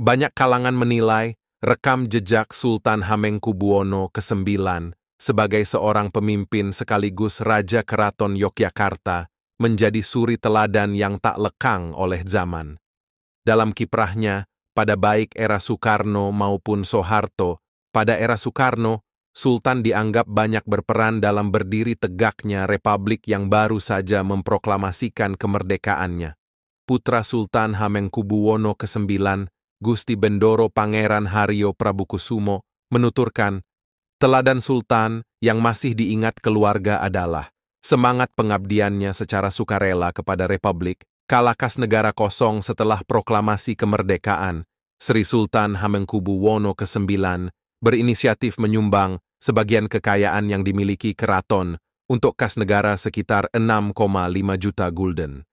Banyak kalangan menilai rekam jejak Sultan Hamengkubuwono ke-9 sebagai seorang pemimpin sekaligus Raja Keraton Yogyakarta menjadi suri teladan yang tak lekang oleh zaman. Dalam kiprahnya, pada baik era Soekarno maupun Soeharto, pada era Soekarno, Sultan dianggap banyak berperan dalam berdiri tegaknya republik yang baru saja memproklamasikan kemerdekaannya. Putra Sultan Hamengkubuwono ke-9 Gusti Bendoro Pangeran Haryo Prabukusumo menuturkan, teladan Sultan yang masih diingat keluarga adalah semangat pengabdiannya secara sukarela kepada Republik, kalakas negara kosong setelah proklamasi kemerdekaan, Sri Sultan Hamengkubuwono ke-9 berinisiatif menyumbang sebagian kekayaan yang dimiliki keraton untuk kas negara sekitar 6,5 juta gulden.